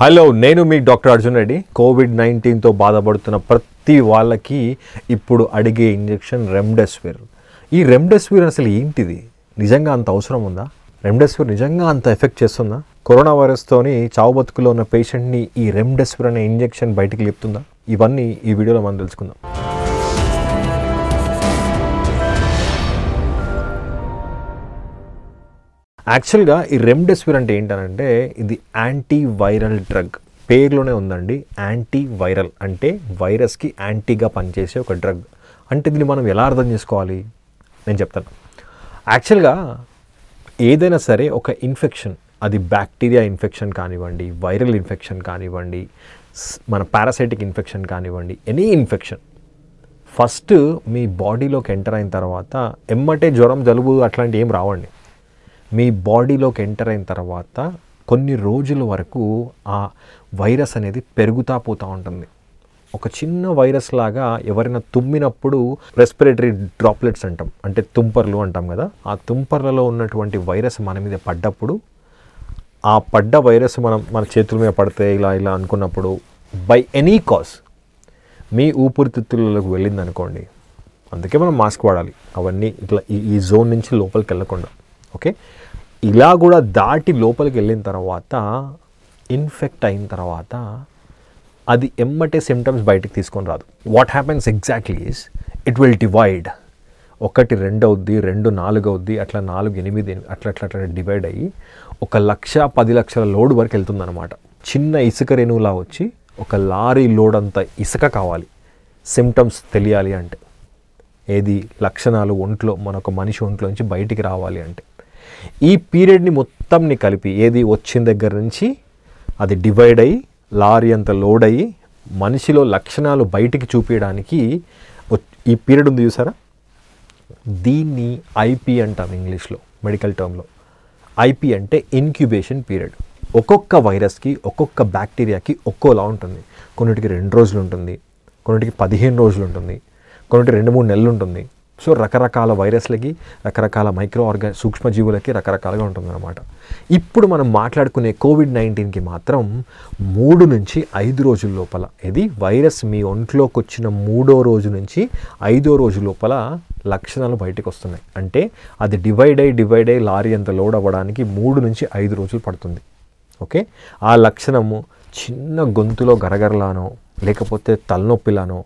hello నేను మీ doctor Arjun Reddy covid నైన్టీన్తో బాధపడుతున్న ప్రతి వాళ్ళకి ఇప్పుడు అడిగే ఇంజెక్షన్ రెమ్డెసివిర్ ఈ రెమ్డెసివిర్ అసలు ఏంటిది నిజంగా అంత అవసరం ఉందా రెమ్డెసివిర్ నిజంగా అంత ఎఫెక్ట్ చేస్తుందా కరోనా వైరస్తోని చావు బతుకులో ఉన్న పేషెంట్ని ఈ రెమ్డెసివిర్ అనే ఇంజెక్షన్ బయటకు లేపుతుందా ఇవన్నీ ఈ వీడియోలో మనం తెలుసుకుందాం యాక్చువల్గా ఈ రెమ్డెసివిర్ అంటే ఏంటంటే ఇది యాంటీ వైరల్ డ్రగ్ పేర్లోనే ఉందండి యాంటీ వైరల్ అంటే వైరస్కి యాంటీగా పనిచేసే ఒక డ్రగ్ అంటే దీన్ని మనం ఎలా అర్థం చేసుకోవాలి నేను చెప్తాను యాక్చువల్గా ఏదైనా సరే ఒక ఇన్ఫెక్షన్ అది బ్యాక్టీరియా ఇన్ఫెక్షన్ కానివ్వండి వైరల్ ఇన్ఫెక్షన్ కానివ్వండి మన పారాసైటిక్ ఇన్ఫెక్షన్ కానివ్వండి ఎనీ ఇన్ఫెక్షన్ ఫస్ట్ మీ బాడీలోకి ఎంటర్ అయిన తర్వాత ఎమ్మటే జ్వరం జలుబు అట్లాంటివి ఏం రావండి మీ బాడీలోకి ఎంటర్ అయిన తర్వాత కొన్ని రోజుల వరకు ఆ వైరస్ అనేది పెరుగుతూ పోతూ ఉంటుంది ఒక చిన్న వైరస్ లాగా ఎవరైనా తుమ్మినప్పుడు రెస్పిరేటరీ డ్రాప్లెట్స్ అంటాం అంటే తుంపర్లు అంటాం కదా ఆ తుంపర్లలో ఉన్నటువంటి వైరస్ మన మీద పడ్డప్పుడు ఆ పడ్డ వైరస్ మనం మన చేతుల మీద పడితే ఇలా ఇలా అనుకున్నప్పుడు బై ఎనీ కాజ్ మీ ఊపిరితిత్తులలోకి వెళ్ళింది అనుకోండి అందుకే మనం మాస్క్ వాడాలి అవన్నీ ఇట్లా ఈ జోన్ నుంచి లోపలికి వెళ్ళకుండా ఓకే ఇలా కూడా దాటి లోపలికి వెళ్ళిన తర్వాత ఇన్ఫెక్ట్ అయిన తర్వాత అది ఎమ్మటే సిమ్టమ్స్ బయటకు తీసుకొని రాదు what happens exactly is it will divide ఒకటి రెండు అవుద్ది రెండు నాలుగు అవుద్ది అట్లా నాలుగు ఎనిమిది అట్లా అట్లా అట్లా డివైడ్ అయ్యి ఒక లక్ష పది లక్షల లోడ్ వరకు వెళ్తుందన్నమాట చిన్న ఇసుక రేణువులా వచ్చి ఒక లారీ లోడ్ అంత ఇసుక కావాలి సిమ్టమ్స్ తెలియాలి అంటే ఏది లక్షణాలు ఒంట్లో మనొక మనిషి ఒంట్లో నుంచి బయటికి రావాలి అంటే ఈ పీరియడ్ని మొత్తంని కలిపి ఏది వచ్చిన దగ్గర నుంచి అది డివైడ్ అయ్యి లారీ అంత లోడ్ అయ్యి మనిషిలో లక్షణాలు బయటికి చూపించడానికి ఈ పీరియడ్ ఉంది చూసారా దీన్ని ఐపీ అంటాం ఇంగ్లీష్లో మెడికల్ టర్మ్లో ఐపీ అంటే ఇన్క్యుబేషన్ పీరియడ్ ఒక్కొక్క వైరస్కి ఒక్కొక్క బ్యాక్టీరియాకి ఒక్కోలా ఉంటుంది కొన్నిటికి రెండు రోజులు ఉంటుంది కొన్నిటికి పదిహేను రోజులు ఉంటుంది కొన్నిటికి రెండు మూడు నెలలు ఉంటుంది సో రకరకాల వైరస్లకి రకరకాల మైక్రో ఆర్గా సూక్ష్మజీవులకి రకరకాలుగా ఉంటుందన్నమాట ఇప్పుడు మనం మాట్లాడుకునే కోవిడ్ నైన్టీన్కి మాత్రం మూడు నుంచి ఐదు రోజుల లోపల ఇది వైరస్ మీ ఒంట్లోకి వచ్చిన మూడో రోజు నుంచి ఐదో రోజు లోపల లక్షణాలు బయటకు వస్తున్నాయి అంటే అది డివైడ్ అయ్యి డివైడ్ అయ్యి లారీ అంత లోడ్ అవ్వడానికి మూడు నుంచి ఐదు రోజులు పడుతుంది ఓకే ఆ లక్షణము చిన్న గొంతులో గరగరలానో లేకపోతే తలనొప్పిలానో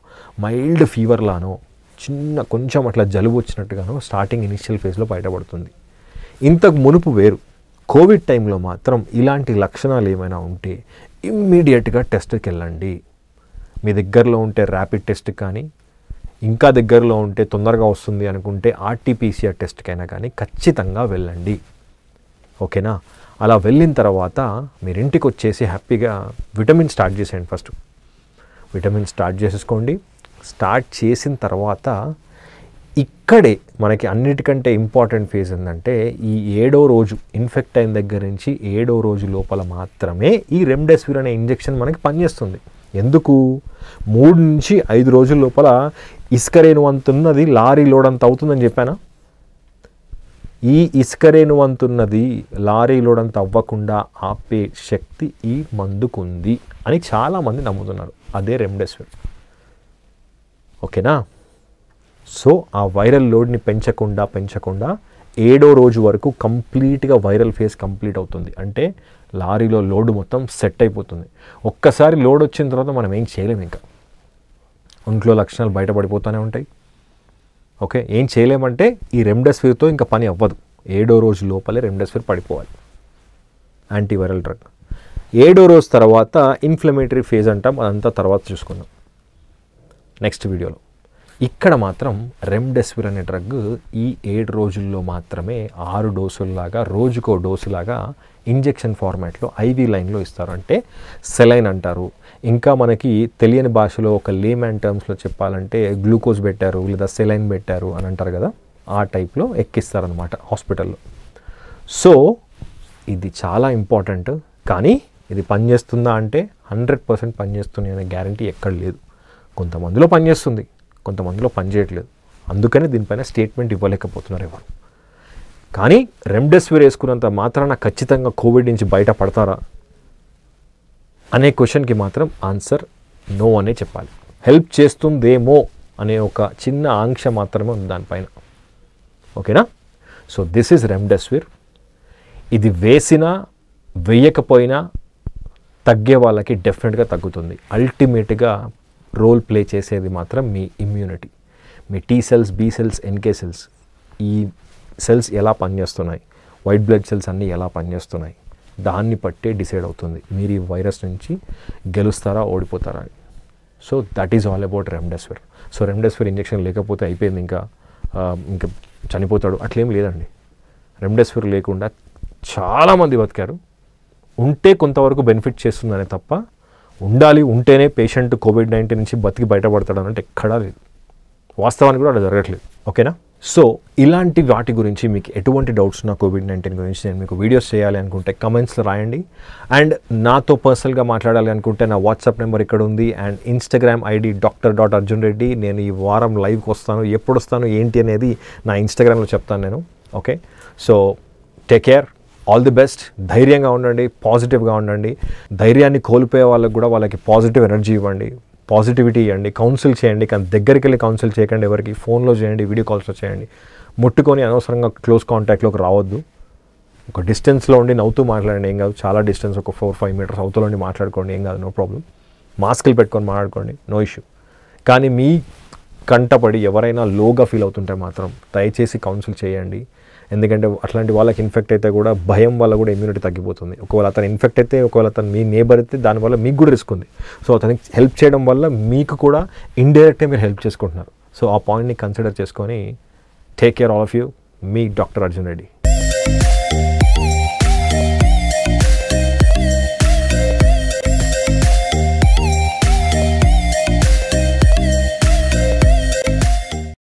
మైల్డ్ ఫీవర్లానో చిన్న కొంచెం అట్లా జలుబు వచ్చినట్టుగాను స్టార్టింగ్ ఇనిషియల్ ఫేజ్లో బయటపడుతుంది ఇంతకు మునుపు వేరు కోవిడ్ టైంలో మాత్రం ఇలాంటి లక్షణాలు ఏమైనా ఉంటే ఇమ్మీడియట్గా టెస్ట్కి వెళ్ళండి మీ దగ్గరలో ఉంటే ర్యాపిడ్ టెస్ట్ కానీ ఇంకా దగ్గరలో ఉంటే తొందరగా వస్తుంది అనుకుంటే ఆర్టీపీసీఆర్ టెస్ట్కైనా కానీ ఖచ్చితంగా వెళ్ళండి ఓకేనా అలా వెళ్ళిన తర్వాత మీరు ఇంటికి వచ్చేసి హ్యాపీగా విటమిన్ స్టార్ట్ చేసేయండి ఫస్ట్ విటమిన్ స్టార్ట్ చేసేసుకోండి స్టార్ట్ చేసిన తర్వాత ఇక్కడే మనకి అన్నిటికంటే ఇంపార్టెంట్ ఫేజ్ ఏంటంటే ఈ ఏడో రోజు ఇన్ఫెక్ట్ అయిన దగ్గర నుంచి ఏడో రోజు లోపల మాత్రమే ఈ రెమ్డెసివిర్ అనే ఇంజెక్షన్ మనకి పనిచేస్తుంది ఎందుకు మూడు నుంచి ఐదు రోజుల లోపల వంతున్నది లారీ లోడ్ అంత అవుతుందని చెప్పానా ఈ వంతున్నది లారీ లోడ్ అంత అవ్వకుండా ఆపే శక్తి ఈ మందుకుంది అని చాలామంది నమ్ముతున్నారు అదే రెమ్డెసివిర్ ఓకేనా సో ఆ వైరల్ లోడ్ని పెంచకుండా పెంచకుండా ఏడో రోజు వరకు కంప్లీట్గా వైరల్ ఫేజ్ కంప్లీట్ అవుతుంది అంటే లారీలో లోడ్ మొత్తం సెట్ అయిపోతుంది ఒక్కసారి లోడ్ వచ్చిన తర్వాత మనం ఏం చేయలేము ఇంకా ఒంట్లో లక్షణాలు బయటపడిపోతూనే ఉంటాయి ఓకే ఏం చేయలేమంటే ఈ రెమ్డెసివిర్తో ఇంకా పని అవ్వదు ఏడో రోజు లోపలే రెమ్డెసివిర్ పడిపోవాలి యాంటీవైరల్ డ్రగ్ ఏడో రోజు తర్వాత ఇన్ఫ్లమేటరీ ఫేజ్ అంటాం అదంతా తర్వాత చూసుకుందాం నెక్స్ట్ వీడియోలో ఇక్కడ మాత్రం రెమ్డెసివిర్ అనే డ్రగ్ ఈ ఏడు రోజుల్లో మాత్రమే ఆరు డోసుల్లాగా రోజుకో డోసులాగా ఇంజెక్షన్ ఫార్మాట్లో ఐవి లైన్లో ఇస్తారు అంటే సెలైన్ అంటారు ఇంకా మనకి తెలియని భాషలో ఒక లేమ్యాన్ టర్మ్స్లో చెప్పాలంటే గ్లూకోజ్ పెట్టారు లేదా సెలైన్ పెట్టారు అని అంటారు కదా ఆ టైప్లో ఎక్కిస్తారనమాట హాస్పిటల్లో సో ఇది చాలా ఇంపార్టెంట్ కానీ ఇది పనిచేస్తుందా అంటే హండ్రెడ్ పర్సెంట్ పనిచేస్తుంది అనే గ్యారంటీ ఎక్కడ లేదు కొంతమందిలో పనిచేస్తుంది కొంతమందిలో పనిచేయట్లేదు అందుకని దీనిపైన స్టేట్మెంట్ ఇవ్వలేకపోతున్నారు ఎవరు కానీ రెమ్డెసివిర్ వేసుకున్నంత మాత్రాన ఖచ్చితంగా కోవిడ్ నుంచి బయట పడతారా అనే క్వశ్చన్కి మాత్రం ఆన్సర్ నో అనే చెప్పాలి హెల్ప్ చేస్తుందేమో అనే ఒక చిన్న ఆంక్ష మాత్రమే ఉంది దానిపైన ఓకేనా సో దిస్ ఈజ్ రెమ్డెసివిర్ ఇది వేసినా వేయకపోయినా తగ్గే వాళ్ళకి డెఫినెట్గా తగ్గుతుంది అల్టిమేట్గా రోల్ ప్లే చేసేది మాత్రం మీ ఇమ్యూనిటీ మీ T cells B cells NK cells ఈ సెల్స్ ఎలా పనిచేస్తున్నాయి వైట్ బ్లడ్ సెల్స్ అన్నీ ఎలా పనిచేస్తున్నాయి దాన్ని బట్టే డిసైడ్ అవుతుంది మీరు ఈ వైరస్ నుంచి గెలుస్తారా ఓడిపోతారా so that is all about remdesivir so remdesivir injection లేకపోతే అయిపోయింది ఇంకా ఇంకా చనిపోతాడు అట్లేం లేదండి రెమ్డెసివిర్ లేకుండా చాలామంది బతికారు ఉంటే కొంతవరకు బెనిఫిట్ చేస్తుందనే తప్ప ఉండాలి ఉంటేనే పేషెంట్ కోవిడ్ నైన్టీన్ నుంచి బతికి బయటపడతాడు అన్నట్టు ఎక్కడా లేదు వాస్తవానికి కూడా అలా జరగట్లేదు ఓకేనా సో ఇలాంటి వాటి గురించి మీకు ఎటువంటి డౌట్స్ ఉన్నా కోవిడ్ నైన్టీన్ గురించి నేను మీకు వీడియోస్ చేయాలి అనుకుంటే కమెంట్స్లో రాయండి అండ్ నాతో పర్సనల్గా మాట్లాడాలి అనుకుంటే నా వాట్సాప్ నెంబర్ ఇక్కడ ఉంది and Instagram ID doctor dot Arjun Reddy నేను ఈ వారం లైవ్కి వస్తాను ఎప్పుడు వస్తాను ఏంటి అనేది నా ఇన్స్టాగ్రామ్లో చెప్తాను నేను okay so take care all the best ధైర్యంగా ఉండండి పాజిటివ్గా ఉండండి ధైర్యాన్ని కోల్పోయే వాళ్ళకు కూడా వాళ్ళకి పాజిటివ్ ఎనర్జీ ఇవ్వండి పాజిటివిటీ ఇవ్వండి కౌన్సిల్ చేయండి కానీ దగ్గరికి వెళ్ళి కౌన్సిల్ చేయకండి ఎవరికి ఫోన్లో చేయండి వీడియో కాల్స్లో చేయండి ముట్టుకొని అనవసరంగా క్లోజ్ కాంటాక్ట్లోకి రావద్దు ఒక డిస్టెన్స్లో ఉండి నవ్వుతూ మాట్లాడండి ఏం కాదు చాలా డిస్టెన్స్ ఒక ఫోర్ ఫైవ్ మీటర్స్ అవతల ఉండి మాట్లాడుకోండి ఏం కాదు నో ప్రాబ్లం మాస్కులు పెట్టుకొని మాట్లాడుకోండి నో ఇష్యూ కానీ మీ కంటపడి ఎవరైనా లోగా ఫీల్ అవుతుంటే మాత్రం దయచేసి కౌన్సిల్ చేయండి ఎందుకంటే అట్లాంటి వాళ్ళకి ఇన్ఫెక్ట్ అయితే కూడా భయం వల్ల కూడా ఇమ్యూనిటీ తగ్గిపోతుంది ఒకవేళ అతను ఇన్ఫెక్ట్ అయితే ఒకవేళ అతను మీ నేబర్ అయితే దానివల్ల మీకు కూడా రిస్క్ ఉంది సో అతనికి హెల్ప్ చేయడం వల్ల మీకు కూడా ఇండైరెక్ట్గా మీరు హెల్ప్ చేసుకుంటున్నారు సో ఆ పాయింట్ని కన్సిడర్ చేసుకొని take care all of you మీ డాక్టర్ అర్జున్ రెడ్డి